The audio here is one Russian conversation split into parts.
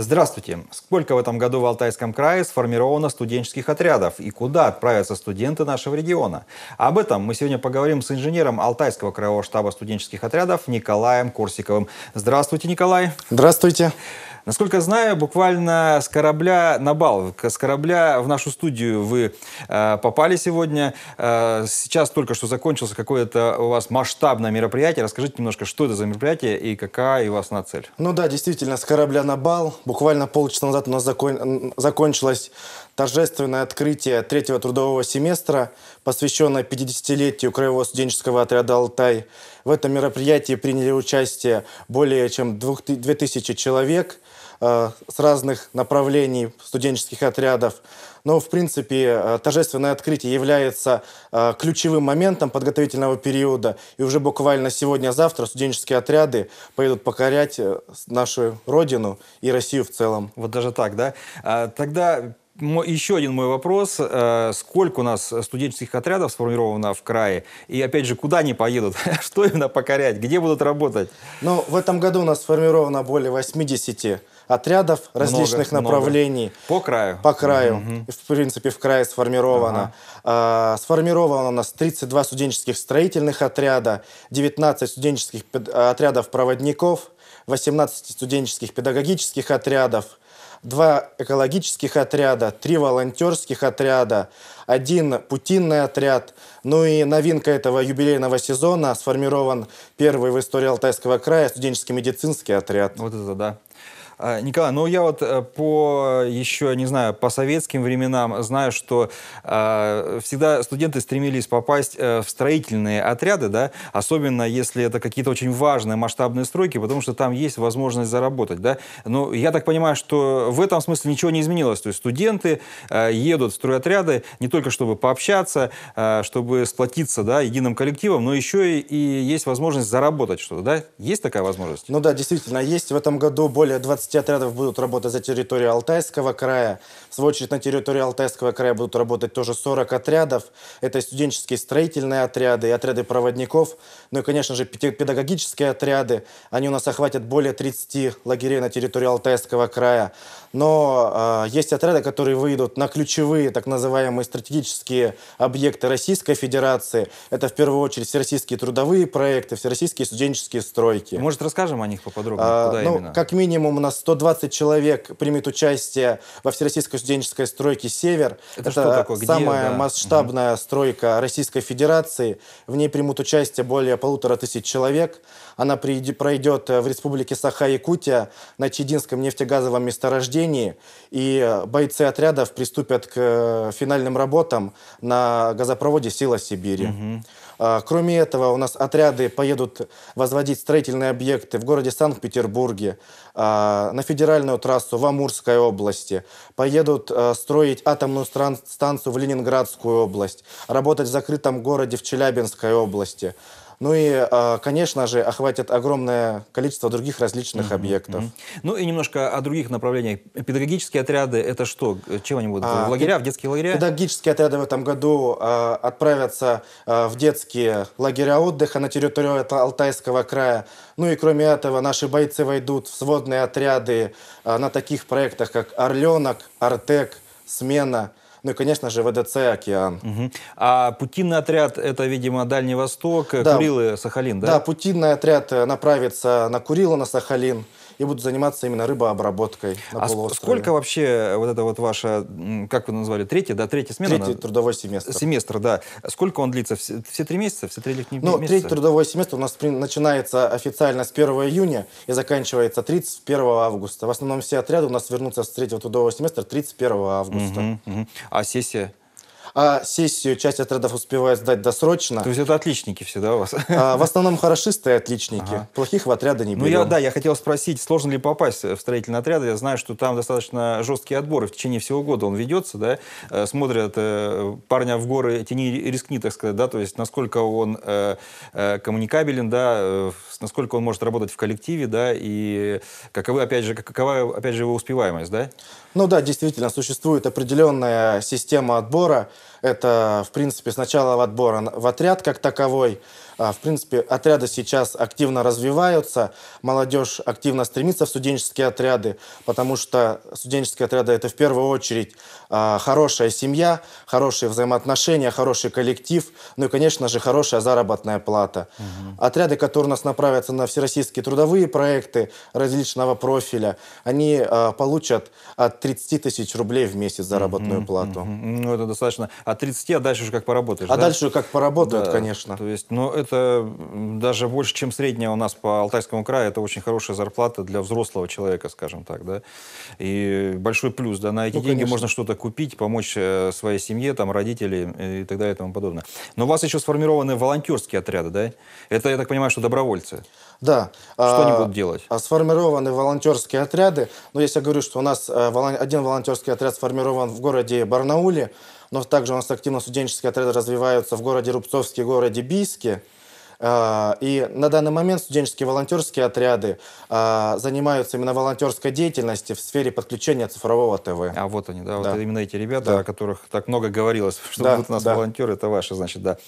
Здравствуйте. Сколько в этом году в Алтайском крае сформировано студенческих отрядов и куда отправятся студенты нашего региона? Об этом мы сегодня поговорим с инженером Алтайского краевого штаба студенческих отрядов Николаем Корсиковым. Здравствуйте, Николай. Здравствуйте. Насколько знаю, буквально с корабля на бал, с корабля в нашу студию вы э, попали сегодня. Э, сейчас только что закончился какое-то у вас масштабное мероприятие. Расскажите немножко, что это за мероприятие и какая у вас на цель? Ну да, действительно, с корабля на бал. Буквально полчаса назад у нас закон... закончилось торжественное открытие третьего трудового семестра, посвященное 50-летию Краевого студенческого отряда «Алтай». В этом мероприятии приняли участие более чем 2000 человек э, с разных направлений студенческих отрядов. Но, ну, в принципе, э, торжественное открытие является э, ключевым моментом подготовительного периода. И уже буквально сегодня-завтра студенческие отряды поедут покорять нашу родину и Россию в целом. Вот даже так, да? А, тогда еще один мой вопрос. Э, сколько у нас студенческих отрядов сформировано в крае? И опять же, куда они поедут? Что именно покорять? Где будут работать? Ну, в этом году у нас сформировано более 80 отрядов различных много, направлений. Много. По краю? По краю. Угу. В принципе, в крае сформировано. Ага. Э, сформировано у нас 32 студенческих строительных отряда, 19 студенческих отрядов проводников, 18 студенческих педагогических отрядов, два экологических отряда, три волонтерских отряда, один путинный отряд. Ну и новинка этого юбилейного сезона сформирован первый в истории Алтайского края студенческий медицинский отряд. Вот это да. А, Николай, ну я вот э, по э, еще, не знаю, по советским временам знаю, что э, всегда студенты стремились попасть э, в строительные отряды, да, особенно если это какие-то очень важные масштабные стройки, потому что там есть возможность заработать, да. Но я так понимаю, что в этом смысле ничего не изменилось. То есть студенты э, едут в стройотряды не только чтобы пообщаться, э, чтобы сплотиться, да, единым коллективом, но еще и, и есть возможность заработать что-то, да. Есть такая возможность? Ну да, действительно, есть в этом году более 20 15 отрядов будут работать за территорию Алтайского края. В свою очередь на территории Алтайского края будут работать тоже 40 отрядов. Это студенческие строительные отряды, и отряды проводников, ну и, конечно же, педагогические отряды. Они у нас охватят более 30 лагерей на территории Алтайского края но э, есть отряды, которые выйдут на ключевые так называемые стратегические объекты Российской Федерации. Это в первую очередь всероссийские трудовые проекты, всероссийские студенческие стройки. Может, расскажем о них поподробнее? А, Куда ну, именно? Как минимум у нас 120 человек примет участие во всероссийской студенческой стройке «Север». Это, это что такое? самая да? масштабная угу. стройка Российской Федерации. В ней примут участие более полутора тысяч человек. Она пройдет э, в республике Саха-Якутия на Чединском нефтегазовом месторождении освобождении, и э, бойцы отрядов приступят к э, финальным работам на газопроводе «Сила Сибири». Угу. Кроме этого, у нас отряды поедут возводить строительные объекты в городе Санкт-Петербурге, а, на федеральную трассу в Амурской области, поедут э, строить атомную станцию в Ленинградскую область, работать в закрытом городе в Челябинской области – ну и, а, конечно же, охватит огромное количество других различных mm-hmm. объектов. Mm-hmm. Ну и немножко о других направлениях. Педагогические отряды — это что? чего они будут? А, в лагеря, в детские лагеря? Педагогические отряды в этом году а, отправятся в детские лагеря отдыха на территории Алтайского края. Ну и кроме этого, наши бойцы войдут в сводные отряды на таких проектах, как «Орленок», «Артек», «Смена», ну и, конечно же, ВДЦ «Океан». Угу. А путинный отряд – это, видимо, Дальний Восток, э, да. Курилы, Сахалин, да? Да, путинный отряд э, направится на Курилы, на Сахалин. Я буду заниматься именно рыбообработкой на а полуострове. сколько вообще вот это вот ваша, как вы назвали, третья, да, третья смена? Третий на... трудовой семестр. Семестр, да. Сколько он длится? Все, все три месяца? Все три летних ну, месяца? третий трудовой семестр у нас начинается официально с 1 июня и заканчивается 31 августа. В основном все отряды у нас вернутся с третьего трудового семестра 31 августа. Угу, угу. А сессия? а сессию часть отрядов успевает сдать досрочно. То есть это отличники всегда у вас? А, в основном хорошисты и отличники. Ага. Плохих в отряды не ну, берем. Ну я, да, я хотел спросить, сложно ли попасть в строительный отряд? Я знаю, что там достаточно жесткие отборы. В течение всего года он ведется, да? Э, смотрят э, парня в горы, тени рискни, так сказать, да? То есть насколько он э, э, коммуникабелен, да, в э, насколько он может работать в коллективе, да, и каковы, опять же, какова, опять же, его успеваемость, да? Ну да, действительно, существует определенная система отбора. Это, в принципе, сначала отбора в отряд как таковой, а, в принципе, отряды сейчас активно развиваются, молодежь активно стремится в студенческие отряды, потому что студенческие отряды – это в первую очередь а, хорошая семья, хорошие взаимоотношения, хороший коллектив, ну и, конечно же, хорошая заработная плата. Угу. Отряды, которые у нас направятся на всероссийские трудовые проекты различного профиля, они а, получат от 30 тысяч рублей в месяц заработную угу, плату. Угу. Ну, это достаточно. От 30, а дальше уже как поработаешь, А да? дальше как поработают, да, конечно. То есть, но это это даже больше, чем средняя у нас по Алтайскому краю. Это очень хорошая зарплата для взрослого человека, скажем так, да. И большой плюс, да, на эти ну, деньги можно что-то купить, помочь э, своей семье, там, родителям и так далее и тому подобное. Но у вас еще сформированы волонтерские отряды, да? Это, я так понимаю, что добровольцы. Да. Что они а, будут делать? А сформированы волонтерские отряды. Но ну, если я говорю, что у нас э, один волонтерский отряд сформирован в городе Барнауле, но также у нас активно студенческие отряды развиваются в городе Рубцовске, городе Бийске. А, и на данный момент студенческие волонтерские отряды а, занимаются именно волонтерской деятельностью в сфере подключения цифрового ТВ. А вот они, да, да. вот именно эти ребята, да. о которых так много говорилось, что да, будут у нас да. волонтеры, это ваши, значит, да.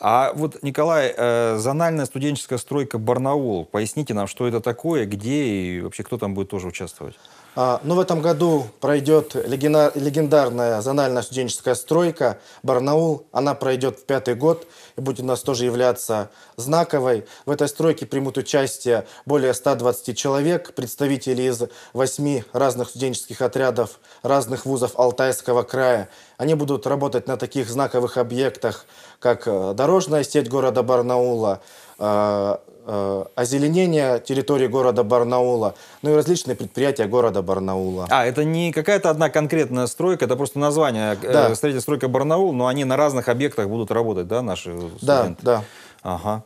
А вот, Николай, э, зональная студенческая стройка «Барнаул». Поясните нам, что это такое, где и вообще кто там будет тоже участвовать? А, Но ну, в этом году пройдет легендарная зональная студенческая стройка «Барнаул». Она пройдет в пятый год и будет у нас тоже являться знаковой. В этой стройке примут участие более 120 человек, представители из восьми разных студенческих отрядов разных вузов Алтайского края. Они будут работать на таких знаковых объектах, как э, дорожная сеть города Барнаула, Э, э, озеленение территории города Барнаула, ну и различные предприятия города Барнаула. А, это не какая-то одна конкретная стройка, это просто название э, да. «Строительная стройка Барнаул», но они на разных объектах будут работать, да, наши студенты? Да, да. Ага.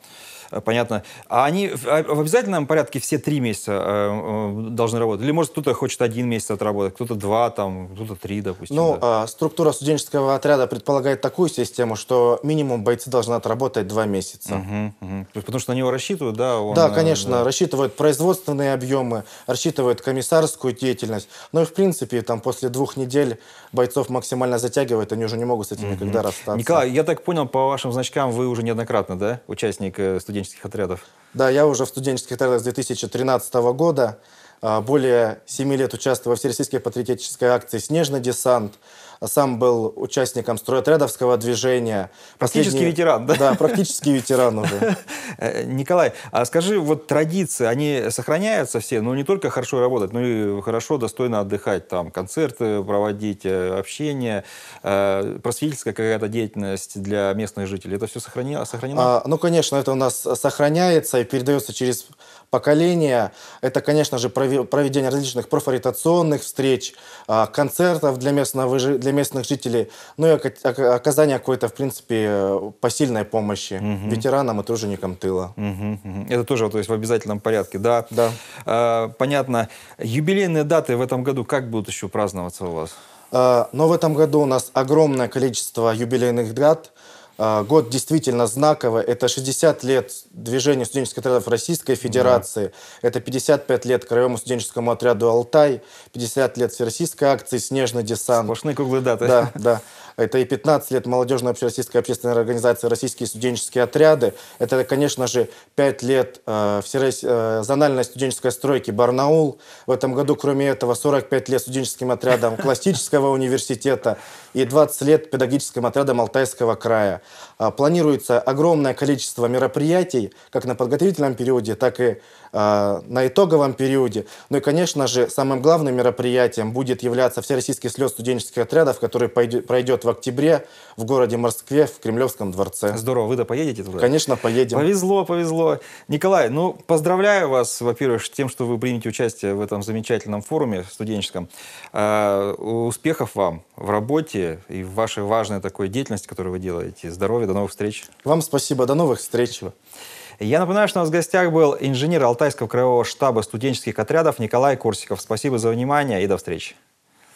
Э, понятно. А они а, в обязательном порядке все три месяца э, э, должны работать? Или, может, кто-то хочет один месяц отработать, кто-то два, там, кто-то три, допустим? Ну, да. А, структура студенческого отряда предполагает такую систему, что минимум бойцы должны отработать два месяца. Угу, угу. Потому что на него рассчитывают, да? Он, да, конечно, да. рассчитывают производственные объемы, рассчитывают комиссарскую деятельность. Но ну и, в принципе, там, после двух недель бойцов максимально затягивают, они уже не могут с этим угу. никогда расстаться. Николай, я так понял, по вашим значкам вы уже неоднократно, да, участник студенческого студенческих отрядов. Да, я уже в студенческих отрядах с 2013 года. А, более семи лет участвовал в всероссийской патриотической акции «Снежный десант», сам был участником стройотрядовского движения. Практически ветеран, да? Да, практически ветеран уже. Э, Николай, а скажи, вот традиции, они сохраняются все, но ну, не только хорошо работать, но и хорошо, достойно отдыхать, там, концерты проводить, э, общение, э, просветительская какая-то деятельность для местных жителей, это все сохранено? А, ну, конечно, это у нас сохраняется и передается через поколения. Это, конечно же, проведение различных профориентационных встреч, а, концертов для местного, для для местных жителей, ну и оказание какой-то, в принципе, э, посильной помощи угу. ветеранам и труженикам тыла. Угу, угу. Это тоже то есть, в обязательном порядке, да? Да. А, понятно. Юбилейные даты в этом году как будут еще праздноваться у вас? А, но в этом году у нас огромное количество юбилейных дат. А, год действительно знаковый. Это 60 лет движения студенческих отрядов Российской Федерации. Да. Это 55 лет краевому студенческому отряду «Алтай», 50 лет всероссийской акции «Снежный десант». Сплошные круглые даты. Да, да это и 15 лет молодежной общероссийской общественной организации «Российские студенческие отряды», это, конечно же, 5 лет э, э, зональной студенческой стройки «Барнаул», в этом году, кроме этого, 45 лет студенческим отрядом классического университета и 20 лет педагогическим отрядом Алтайского края. А, планируется огромное количество мероприятий, как на подготовительном периоде, так и э, на итоговом периоде. Ну и, конечно же, самым главным мероприятием будет являться Всероссийский слет студенческих отрядов, который пойдет, пройдет в октябре в городе Москве, в Кремлевском дворце. Здорово, вы-то поедете туда? Конечно, поедем. Повезло, повезло. Николай, ну, поздравляю вас, во-первых, с тем, что вы примете участие в этом замечательном форуме студенческом. А, успехов вам в работе и в вашей важной такой деятельности, которую вы делаете. Здоровья, до новых встреч. Вам спасибо, до новых встреч. Я напоминаю, что у нас в гостях был инженер Алтайского краевого штаба студенческих отрядов Николай Корсиков. Спасибо за внимание и до встречи.